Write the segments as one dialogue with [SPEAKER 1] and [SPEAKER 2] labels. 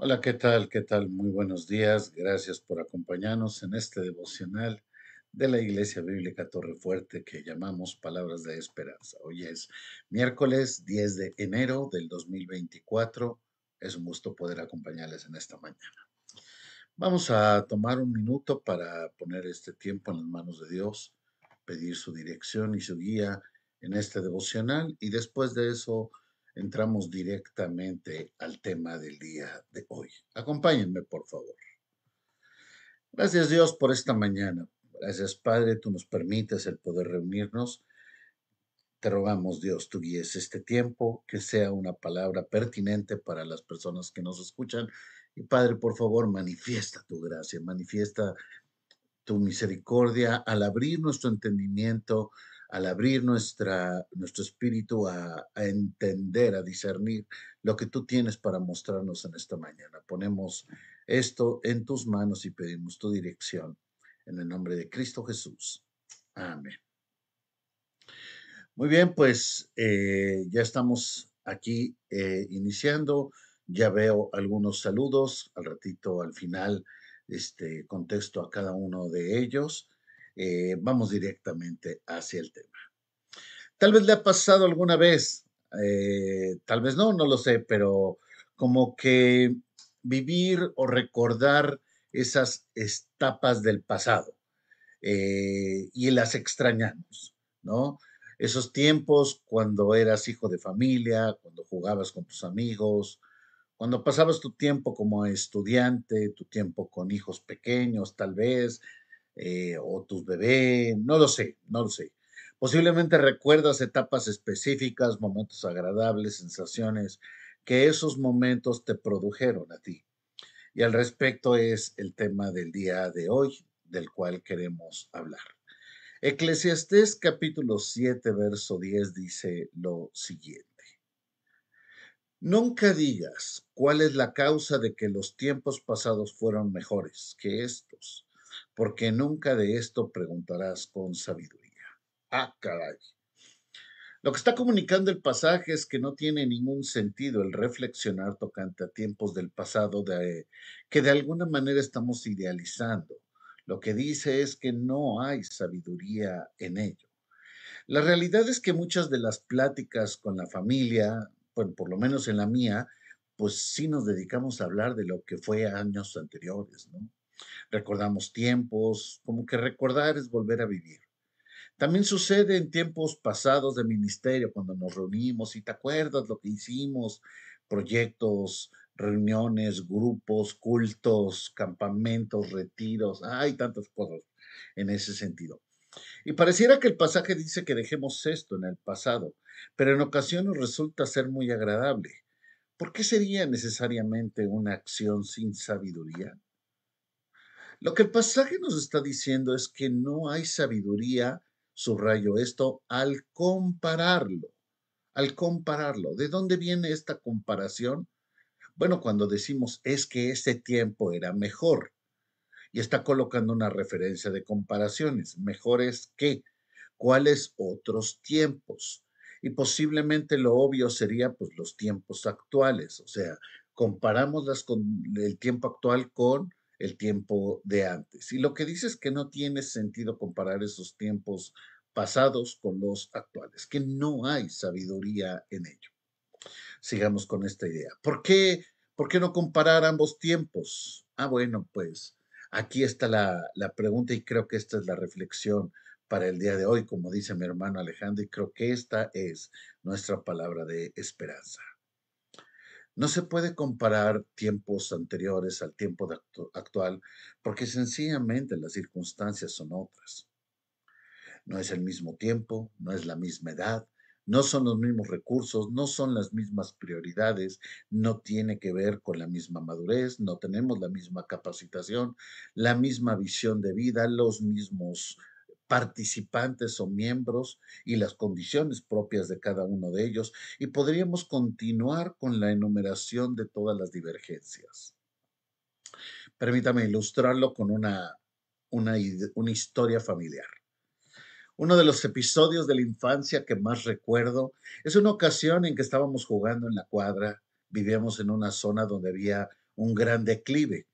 [SPEAKER 1] Hola, ¿qué tal? ¿Qué tal? Muy buenos días. Gracias por acompañarnos en este devocional de la Iglesia Bíblica Torre Fuerte que llamamos Palabras de Esperanza. Hoy es miércoles 10 de enero del 2024. Es un gusto poder acompañarles en esta mañana. Vamos a tomar un minuto para poner este tiempo en las manos de Dios, pedir su dirección y su guía en este devocional y después de eso entramos directamente al tema del día de hoy. Acompáñenme, por favor. Gracias Dios por esta mañana. Gracias Padre, tú nos permites el poder reunirnos. Te rogamos Dios, tú guíes este tiempo, que sea una palabra pertinente para las personas que nos escuchan. Y Padre, por favor, manifiesta tu gracia, manifiesta tu misericordia al abrir nuestro entendimiento al abrir nuestro espíritu a, entender, a discernir lo que tú tienes para mostrarnos en esta mañana. Ponemos esto en tus manos y pedimos tu dirección en el nombre de Cristo Jesús. Amén. Muy bien, pues eh, ya estamos aquí eh, iniciando. Ya veo algunos saludos. Al ratito, al final, este, contesto a cada uno de ellos. Eh, vamos directamente hacia el tema. Tal vez le ha pasado alguna vez, eh, tal vez no, no lo sé, pero como que vivir o recordar esas etapas del pasado eh, y las extrañamos, ¿no? Esos tiempos cuando eras hijo de familia, cuando jugabas con tus amigos, cuando pasabas tu tiempo como estudiante, tu tiempo con hijos pequeños, tal vez, eh, o tus bebés, no lo sé, no lo sé. Posiblemente recuerdas etapas específicas, momentos agradables, sensaciones que esos momentos te produjeron a ti. Y al respecto es el tema del día de hoy, del cual queremos hablar. Eclesiastés capítulo 7, verso 10 dice lo siguiente. Nunca digas cuál es la causa de que los tiempos pasados fueron mejores que estos porque nunca de esto preguntarás con sabiduría. Ah, caray. Lo que está comunicando el pasaje es que no tiene ningún sentido el reflexionar tocante a tiempos del pasado de, que de alguna manera estamos idealizando. Lo que dice es que no hay sabiduría en ello. La realidad es que muchas de las pláticas con la familia, bueno, por lo menos en la mía, pues sí nos dedicamos a hablar de lo que fue años anteriores, ¿no? Recordamos tiempos, como que recordar es volver a vivir. También sucede en tiempos pasados de ministerio, cuando nos reunimos y te acuerdas lo que hicimos, proyectos, reuniones, grupos, cultos, campamentos, retiros, hay tantas cosas en ese sentido. Y pareciera que el pasaje dice que dejemos esto en el pasado, pero en ocasiones resulta ser muy agradable. ¿Por qué sería necesariamente una acción sin sabiduría? Lo que el pasaje nos está diciendo es que no hay sabiduría, subrayo esto, al compararlo, al compararlo. ¿De dónde viene esta comparación? Bueno, cuando decimos es que ese tiempo era mejor y está colocando una referencia de comparaciones, mejores que, cuáles otros tiempos. Y posiblemente lo obvio sería pues los tiempos actuales, o sea, comparamos las con el tiempo actual con el tiempo de antes. Y lo que dice es que no tiene sentido comparar esos tiempos pasados con los actuales, que no hay sabiduría en ello. Sigamos con esta idea. ¿Por qué, por qué no comparar ambos tiempos? Ah, bueno, pues aquí está la, la pregunta y creo que esta es la reflexión para el día de hoy, como dice mi hermano Alejandro, y creo que esta es nuestra palabra de esperanza. No se puede comparar tiempos anteriores al tiempo actual porque sencillamente las circunstancias son otras. No es el mismo tiempo, no es la misma edad, no son los mismos recursos, no son las mismas prioridades, no tiene que ver con la misma madurez, no tenemos la misma capacitación, la misma visión de vida, los mismos participantes o miembros y las condiciones propias de cada uno de ellos, y podríamos continuar con la enumeración de todas las divergencias. Permítame ilustrarlo con una, una, una historia familiar. Uno de los episodios de la infancia que más recuerdo es una ocasión en que estábamos jugando en la cuadra, vivíamos en una zona donde había un gran declive,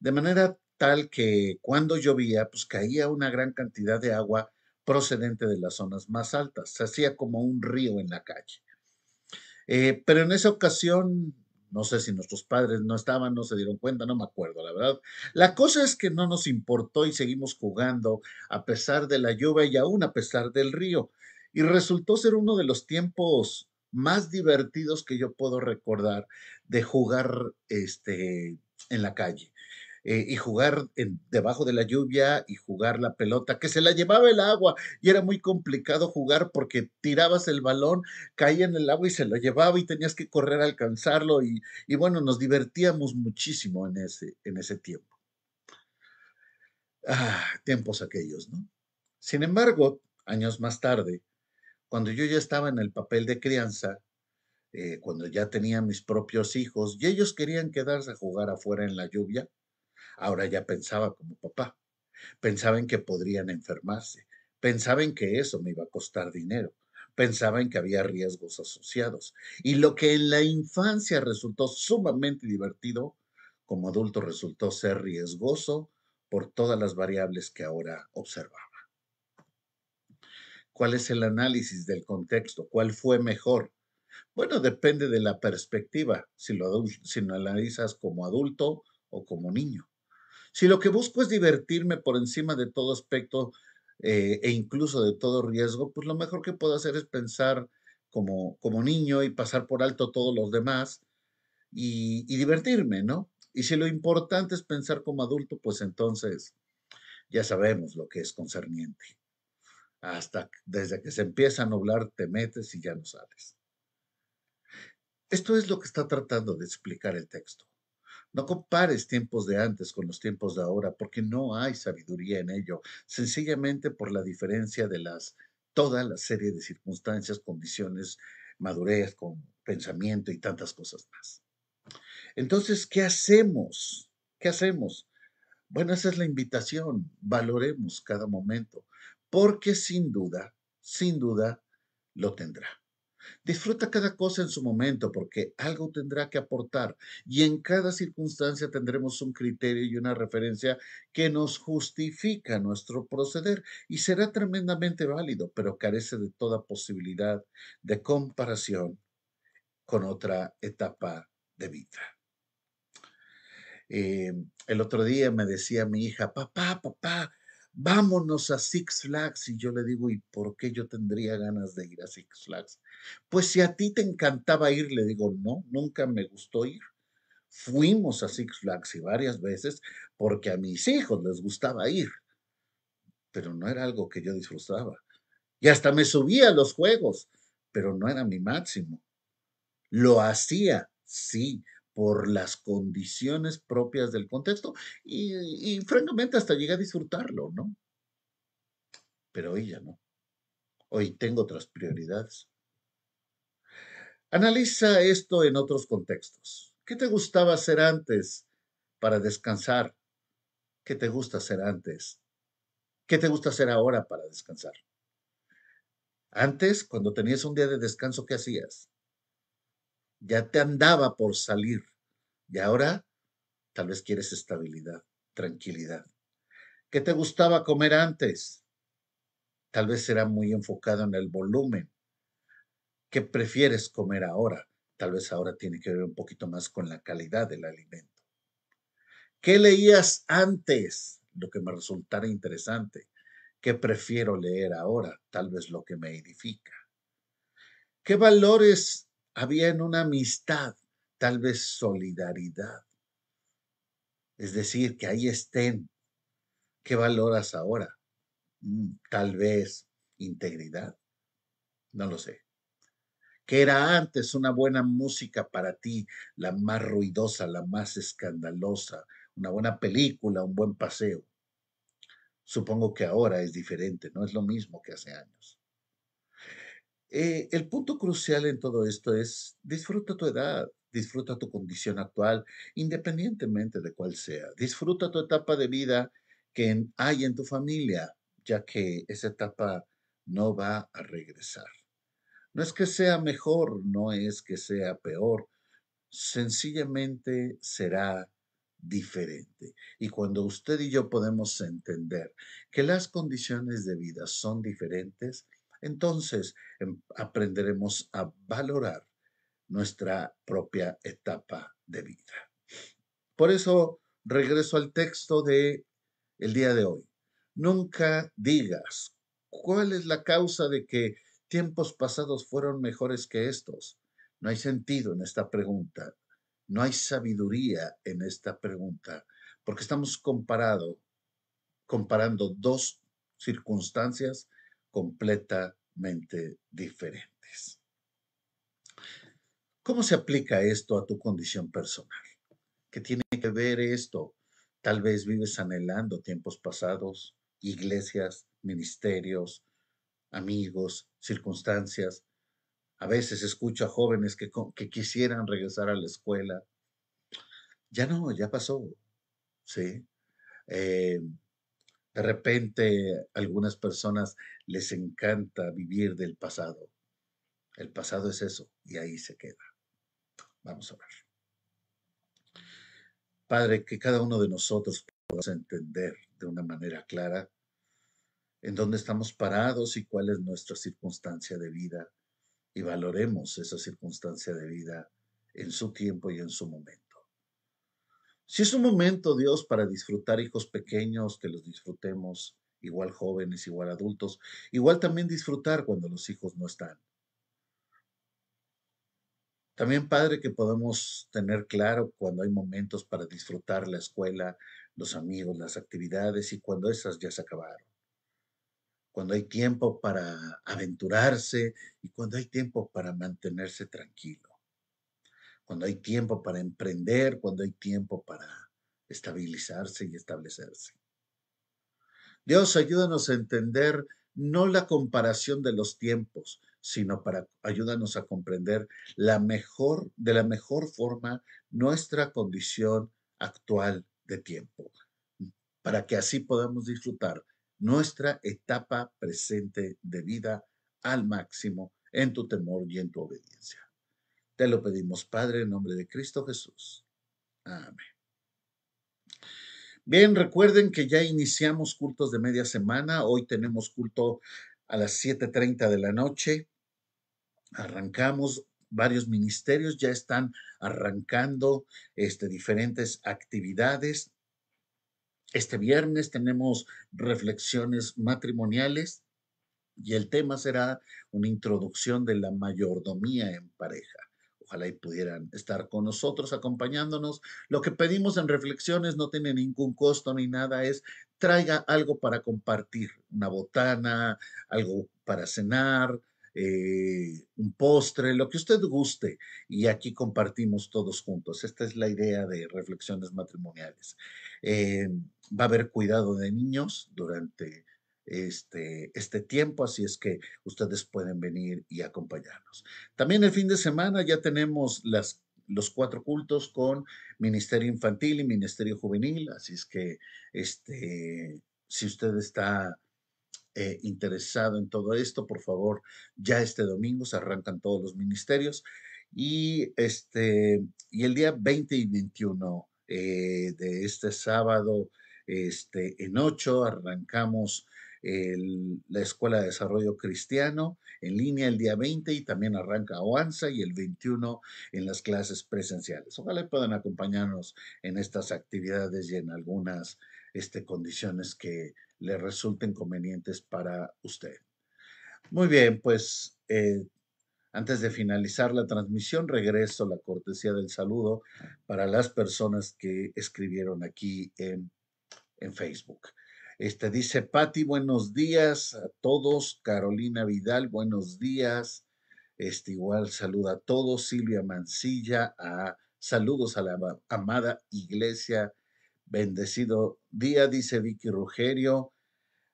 [SPEAKER 1] de manera tal que cuando llovía, pues caía una gran cantidad de agua procedente de las zonas más altas. Se hacía como un río en la calle. Eh, pero en esa ocasión, no sé si nuestros padres no estaban, no se dieron cuenta, no me acuerdo, la verdad. La cosa es que no nos importó y seguimos jugando a pesar de la lluvia y aún a pesar del río. Y resultó ser uno de los tiempos más divertidos que yo puedo recordar de jugar este, en la calle. Eh, y jugar en, debajo de la lluvia y jugar la pelota, que se la llevaba el agua y era muy complicado jugar porque tirabas el balón, caía en el agua y se lo llevaba y tenías que correr a alcanzarlo y, bueno, nos divertíamos muchísimo en ese, en ese tiempo. Ah, tiempos aquellos, ¿no? Sin embargo, años más tarde, cuando yo ya estaba en el papel de crianza, eh, cuando ya tenía mis propios hijos y ellos querían quedarse a jugar afuera en la lluvia, Ahora ya pensaba como papá. Pensaba en que podrían enfermarse. Pensaba en que eso me iba a costar dinero. Pensaba en que había riesgos asociados. Y lo que en la infancia resultó sumamente divertido, como adulto resultó ser riesgoso por todas las variables que ahora observaba. ¿Cuál es el análisis del contexto? ¿Cuál fue mejor? Bueno, depende de la perspectiva, si lo, si lo analizas como adulto o como niño. Si lo que busco es divertirme por encima de todo aspecto eh, e incluso de todo riesgo, pues lo mejor que puedo hacer es pensar como, como niño y pasar por alto todos los demás y, divertirme, ¿no? Y si lo importante es pensar como adulto, pues entonces ya sabemos lo que es concerniente. Hasta desde que se empieza a nublar, te metes y ya no sabes. Esto es lo que está tratando de explicar el texto. No compares tiempos de antes con los tiempos de ahora, porque no hay sabiduría en ello, sencillamente por la diferencia de las toda la serie de circunstancias, condiciones, madurez, con pensamiento y tantas cosas más. Entonces, ¿qué hacemos? ¿Qué hacemos? Bueno, esa es la invitación. Valoremos cada momento, porque sin duda, sin duda, lo tendrá. Disfruta cada cosa en su momento porque algo tendrá que aportar y en cada circunstancia tendremos un criterio y una referencia que nos justifica nuestro proceder y será tremendamente válido, pero carece de toda posibilidad de comparación con otra etapa de vida. Eh, el otro día me decía mi hija, papá, papá, vámonos a Six Flags. Y yo le digo, ¿y por qué yo tendría ganas de ir a Six Flags? Pues si a ti te encantaba ir, le digo, no, nunca me gustó ir. Fuimos a Six Flags y varias veces porque a mis hijos les gustaba ir, pero no era algo que yo disfrutaba. Y hasta me subía a los juegos, pero no era mi máximo. Lo hacía, sí, por las condiciones propias del contexto y, francamente hasta llegué a disfrutarlo, ¿no? Pero hoy ya no. Hoy tengo otras prioridades. Analiza esto en otros contextos. ¿Qué te gustaba hacer antes para descansar? ¿Qué te gusta hacer antes? ¿Qué te gusta hacer ahora para descansar? Antes, cuando tenías un día de descanso, ¿qué hacías? ya te andaba por salir y ahora tal vez quieres estabilidad, tranquilidad. ¿Qué te gustaba comer antes? Tal vez era muy enfocado en el volumen. ¿Qué prefieres comer ahora? Tal vez ahora tiene que ver un poquito más con la calidad del alimento. ¿Qué leías antes? Lo que me resultara interesante. ¿Qué prefiero leer ahora? Tal vez lo que me edifica. ¿Qué valores había en una amistad, tal vez solidaridad. Es decir, que ahí estén. ¿Qué valoras ahora? Mm, tal vez integridad. No lo sé. Que era antes una buena música para ti, la más ruidosa, la más escandalosa, una buena película, un buen paseo? Supongo que ahora es diferente, no es lo mismo que hace años. Eh, el punto crucial en todo esto es disfruta tu edad, disfruta tu condición actual, independientemente de cuál sea. Disfruta tu etapa de vida que hay en tu familia, ya que esa etapa no va a regresar. No es que sea mejor, no es que sea peor, sencillamente será diferente. Y cuando usted y yo podemos entender que las condiciones de vida son diferentes, entonces em, aprenderemos a valorar nuestra propia etapa de vida. Por eso regreso al texto de el día de hoy. Nunca digas cuál es la causa de que tiempos pasados fueron mejores que estos. No hay sentido en esta pregunta. No hay sabiduría en esta pregunta, porque estamos comparando dos circunstancias completamente diferentes. ¿Cómo se aplica esto a tu condición personal? ¿Qué tiene que ver esto? Tal vez vives anhelando tiempos pasados, iglesias, ministerios, amigos, circunstancias. A veces escucho a jóvenes que, que quisieran regresar a la escuela. Ya no, ya pasó. ¿sí? Eh, de repente algunas personas les encanta vivir del pasado. El pasado es eso y ahí se queda. Vamos a ver. Padre, que cada uno de nosotros pueda entender de una manera clara en dónde estamos parados y cuál es nuestra circunstancia de vida y valoremos esa circunstancia de vida en su tiempo y en su momento. Si es un momento, Dios, para disfrutar hijos pequeños, que los disfrutemos, igual jóvenes, igual adultos, igual también disfrutar cuando los hijos no están. También, Padre, que podamos tener claro cuando hay momentos para disfrutar la escuela, los amigos, las actividades y cuando esas ya se acabaron. Cuando hay tiempo para aventurarse y cuando hay tiempo para mantenerse tranquilo cuando hay tiempo para emprender, cuando hay tiempo para estabilizarse y establecerse. Dios, ayúdanos a entender no la comparación de los tiempos, sino para ayúdanos a comprender la mejor de la mejor forma nuestra condición actual de tiempo, para que así podamos disfrutar nuestra etapa presente de vida al máximo en tu temor y en tu obediencia. Te lo pedimos, Padre, en nombre de Cristo Jesús. Amén. Bien, recuerden que ya iniciamos cultos de media semana. Hoy tenemos culto a las 7.30 de la noche. Arrancamos, varios ministerios ya están arrancando este, diferentes actividades. Este viernes tenemos reflexiones matrimoniales y el tema será una introducción de la mayordomía en pareja. Ojalá y pudieran estar con nosotros acompañándonos. Lo que pedimos en reflexiones no tiene ningún costo ni nada, es traiga algo para compartir, una botana, algo para cenar, eh, un postre, lo que usted guste. Y aquí compartimos todos juntos. Esta es la idea de reflexiones matrimoniales. Eh, va a haber cuidado de niños durante este, este tiempo, así es que ustedes pueden venir y acompañarnos. También el fin de semana ya tenemos las, los cuatro cultos con Ministerio Infantil y Ministerio Juvenil, así es que este, si usted está eh, interesado en todo esto, por favor, ya este domingo se arrancan todos los ministerios y, este, y el día 20 y 21 eh, de este sábado, este, en 8 arrancamos la Escuela de Desarrollo Cristiano en línea el día 20 y también arranca OANSA y el 21 en las clases presenciales. Ojalá puedan acompañarnos en estas actividades y en algunas este, condiciones que le resulten convenientes para usted. Muy bien, pues eh, antes de finalizar la transmisión, regreso la cortesía del saludo para las personas que escribieron aquí en Facebook. Este, dice Patti, buenos días a todos. Carolina Vidal, buenos días. Este igual saluda a todos. Silvia Mancilla, a, ah, saludos a la amada iglesia. Bendecido día, dice Vicky Rugerio.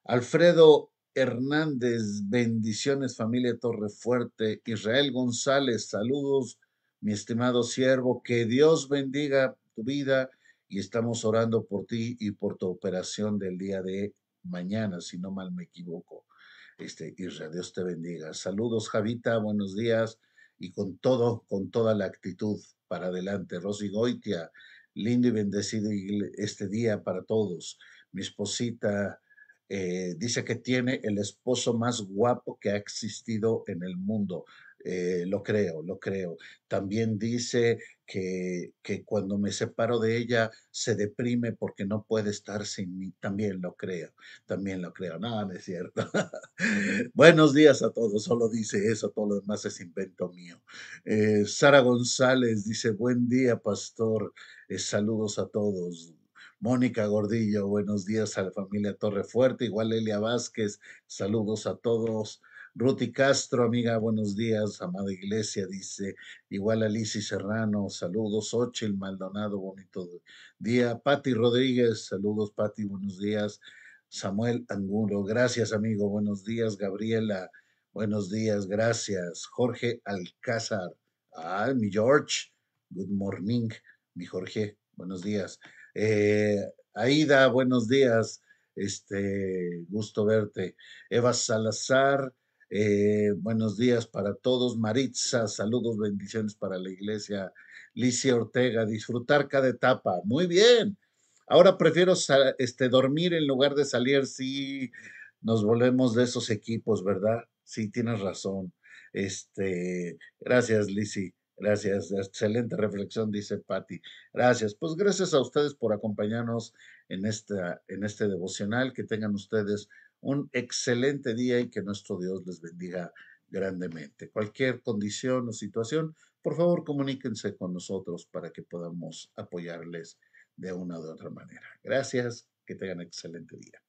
[SPEAKER 1] Alfredo Hernández, bendiciones, familia Torrefuerte. Israel González, saludos, mi estimado siervo. Que Dios bendiga tu vida y estamos orando por ti y por tu operación del día de mañana, si no mal me equivoco. Este, Israel, Dios te bendiga. Saludos, Javita, buenos días y con todo, con toda la actitud para adelante. Rosy Goitia, lindo y bendecido este día para todos. Mi esposita eh, dice que tiene el esposo más guapo que ha existido en el mundo. Eh, lo creo, lo creo. También dice que, cuando me separo de ella se deprime porque no puede estar sin mí. También lo creo, también lo creo. No, es cierto. Buenos días a todos, solo dice eso, todo lo demás es invento mío. Eh, Sara González dice, buen día, pastor. Eh, saludos a todos. Mónica Gordillo, buenos días a la familia Torrefuerte, igual Elia Vázquez, saludos a todos. Ruti Castro, amiga, buenos días. Amada Iglesia dice, igual a Serrano, saludos. el Maldonado, bonito día. Patti Rodríguez, saludos, Patti, buenos días. Samuel Angulo, gracias, amigo, buenos días. Gabriela, buenos días, gracias. Jorge Alcázar, ah, mi George, good morning, mi Jorge, buenos días. Eh, Aida, buenos días. Este, gusto verte. Eva Salazar, eh, buenos días para todos. Maritza, saludos, bendiciones para la iglesia. Licia Ortega, disfrutar cada etapa. Muy bien. Ahora prefiero este, dormir en lugar de salir si nos volvemos de esos equipos, ¿verdad? Sí, tienes razón. Este, gracias, Lisi. Gracias. Excelente reflexión, dice Patti. Gracias. Pues gracias a ustedes por acompañarnos en, esta, en este devocional. Que tengan ustedes un excelente día y que nuestro Dios les bendiga grandemente. Cualquier condición o situación, por favor comuníquense con nosotros para que podamos apoyarles de una u otra manera. Gracias, que tengan excelente día.